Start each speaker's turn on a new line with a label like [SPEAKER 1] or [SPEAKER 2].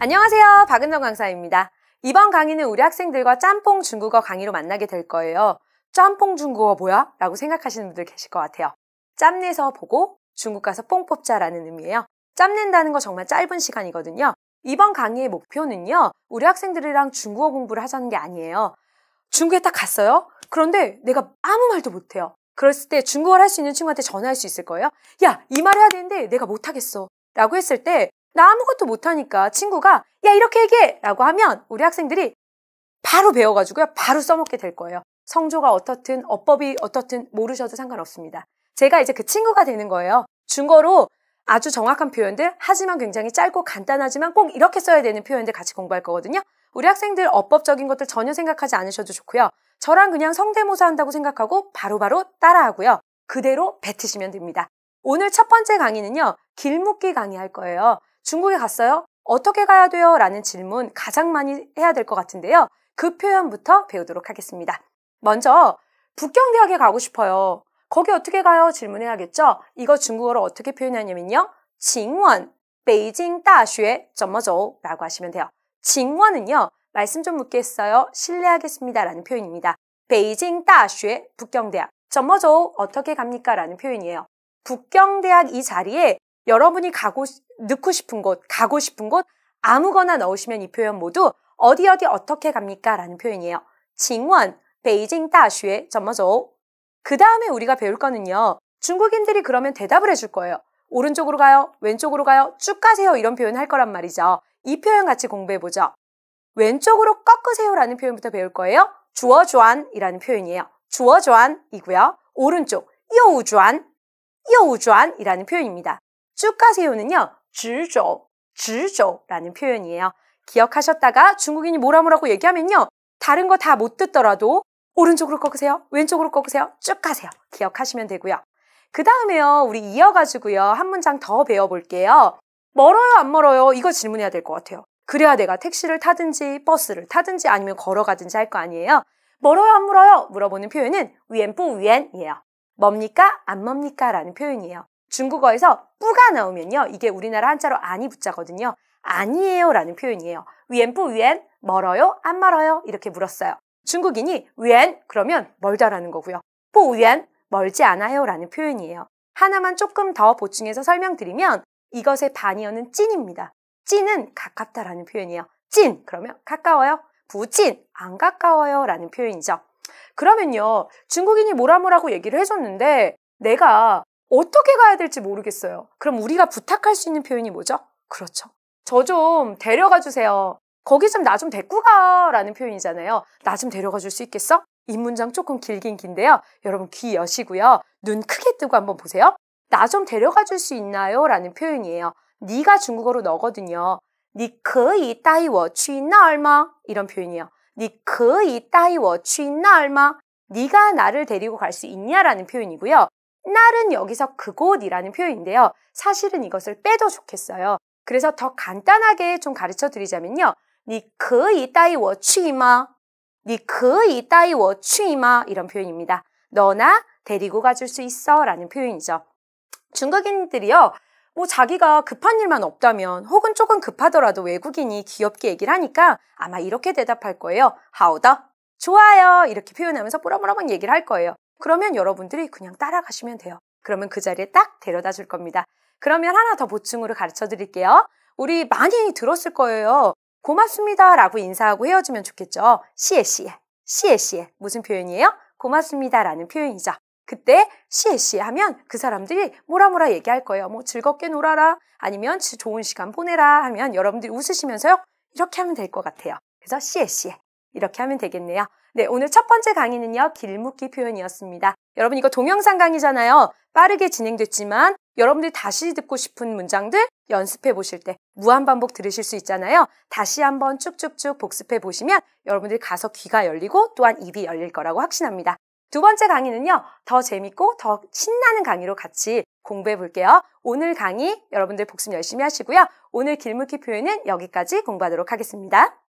[SPEAKER 1] 안녕하세요. 박은정 강사입니다. 이번 강의는 우리 학생들과 짬뽕 중국어 강의로 만나게 될 거예요. 짬뽕 중국어 뭐야? 라고 생각하시는 분들 계실 것 같아요. 짬내서 보고 중국 가서 뽕 뽑자라는 의미예요. 짬낸다는 거 정말 짧은 시간이거든요. 이번 강의의 목표는요. 우리 학생들이랑 중국어 공부를 하자는 게 아니에요. 중국에 딱 갔어요. 그런데 내가 아무 말도 못해요. 그랬을 때 중국어를 할 수 있는 친구한테 전화할 수 있을 거예요. 야, 이 말 해야 되는데 내가 못하겠어. 라고 했을 때나 아무것도 못하니까 친구가 야 이렇게 얘기해 라고 하면 우리 학생들이 바로 배워가지고요 바로 써먹게 될 거예요 성조가 어떻든 어법이 어떻든 모르셔도 상관없습니다 제가 이제 그 친구가 되는 거예요 중고로 아주 정확한 표현들 하지만 굉장히 짧고 간단하지만 꼭 이렇게 써야 되는 표현들 같이 공부할 거거든요 우리 학생들 어법적인 것들 전혀 생각하지 않으셔도 좋고요 저랑 그냥 성대모사 한다고 생각하고 바로바로 따라하고요 그대로 뱉으시면 됩니다 오늘 첫 번째 강의는요 길묻기 강의 할 거예요 중국에 갔어요? 어떻게 가야 돼요? 라는 질문 가장 많이 해야 될 것 같은데요. 그 표현부터 배우도록 하겠습니다. 먼저 북경대학에 가고 싶어요. 거기 어떻게 가요? 질문해야겠죠? 이거 중국어로 어떻게 표현하냐면요. 징원, 베이징 다쉐, 점머저우 라고 하시면 돼요. 징원은요. 말씀 좀 묻겠어요? 실례하겠습니다. 라는 표현입니다. 베이징 다쉐, 북경대학. 점머저우 어떻게 갑니까? 라는 표현이에요. 북경대학 이 자리에 여러분이 가고, 넣고 싶은 곳, 가고 싶은 곳, 아무거나 넣으시면 이 표현 모두 어디 어디 어떻게 갑니까? 라는 표현이에요. 징원 베이징 다슈에 점마소그 다음에 우리가 배울 거는요. 중국인들이 그러면 대답을 해줄 거예요. 오른쪽으로 가요, 왼쪽으로 가요, 쭉 가세요 이런 표현 할 거란 말이죠. 이 표현 같이 공부해보죠. 왼쪽으로 꺾으세요라는 표현부터 배울 거예요. 주어주안이라는 표현이에요. 주어주안이고요. 오른쪽, 여우주안, 여우주안이라는 표현입니다. 쭉 가세요는요, 주조, 주조라는 표현이에요. 기억하셨다가 중국인이 뭐라 뭐라고 얘기하면요, 다른 거 다 못 듣더라도 오른쪽으로 꺾으세요, 왼쪽으로 꺾으세요, 쭉 가세요. 기억하시면 되고요. 그 다음에요, 우리 이어가지고요, 한 문장 더 배워볼게요. 멀어요, 안 멀어요? 이거 질문해야 될 것 같아요. 그래야 내가 택시를 타든지 버스를 타든지 아니면 걸어가든지 할 거 아니에요. 멀어요, 안 멀어요? 물어보는 표현은 위엔뿌 위엔이에요. 뭡니까? 안멉니까 라는 표현이에요. 중국어에서 뿌가 나오면요. 이게 우리나라 한자로 아니 붙자거든요. 아니에요 라는 표현이에요. 위엔뿌 위엔 멀어요? 안 멀어요? 이렇게 물었어요. 중국인이 위엔 그러면 멀다라는 거고요. 뿌 위엔 멀지 않아요 라는 표현이에요. 하나만 조금 더 보충해서 설명드리면 이것의 반이어는 찐입니다. 찐은 가깝다라는 표현이에요. 찐 그러면 가까워요. 부찐 안 가까워요 라는 표현이죠. 그러면요 중국인이 뭐라 뭐라고 얘기를 해줬는데 내가 어떻게 가야 될지 모르겠어요. 그럼 우리가 부탁할 수 있는 표현이 뭐죠? 그렇죠. 저 좀 데려가 주세요. 거기 좀 나 좀 데리고 가 라는 표현이잖아요. 나 좀 데려가 줄 수 있겠어? 이 문장 조금 길긴 긴데요. 여러분 귀 여시고요. 눈 크게 뜨고 한번 보세요. 나 좀 데려가 줄 수 있나요? 라는 표현이에요. 네가 중국어로 너거든요. 니可以 네 그 따이워 취나 얼마? 이런 표현이에요. 니可以 네 그 따이워 취나 얼마? 네가 나를 데리고 갈 수 있냐라는 표현이고요. 날은 여기서 그곳이라는 표현인데요. 사실은 이것을 빼도 좋겠어요. 그래서 더 간단하게 좀 가르쳐 드리자면요. 니可以带我去마니可以带我去마 그 그 이런 표현입니다. 너나 데리고 가줄 수 있어? 라는 표현이죠. 중국인들이요. 뭐 자기가 급한 일만 없다면 혹은 조금 급하더라도 외국인이 귀엽게 얘기를 하니까 아마 이렇게 대답할 거예요. 하오더 좋아요. 이렇게 표현하면서 뿌러뿌러만 얘기를 할 거예요. 그러면 여러분들이 그냥 따라가시면 돼요. 그러면 그 자리에 딱 데려다 줄 겁니다. 그러면 하나 더 보충으로 가르쳐 드릴게요. 우리 많이 들었을 거예요. 고맙습니다 라고 인사하고 헤어지면 좋겠죠. 시에 시에, 시에 시에. 무슨 표현이에요? 고맙습니다 라는 표현이죠. 그때 시에 시에 하면 그 사람들이 뭐라 뭐라 얘기할 거예요. 뭐 즐겁게 놀아라 아니면 좋은 시간 보내라 하면 여러분들이 웃으시면서요. 이렇게 하면 될 것 같아요. 그래서 시에 시에. 이렇게 하면 되겠네요. 네, 오늘 첫 번째 강의는요. 길묻기 표현이었습니다. 여러분 이거 동영상 강의잖아요. 빠르게 진행됐지만 여러분들이 다시 듣고 싶은 문장들 연습해 보실 때 무한 반복 들으실 수 있잖아요. 다시 한번 쭉쭉쭉 복습해 보시면 여러분들이 가서 귀가 열리고 또한 입이 열릴 거라고 확신합니다. 두 번째 강의는요. 더 재밌고 더 신나는 강의로 같이 공부해 볼게요. 오늘 강의 여러분들 복습 열심히 하시고요. 오늘 길무기 표현은 여기까지 공부하도록 하겠습니다.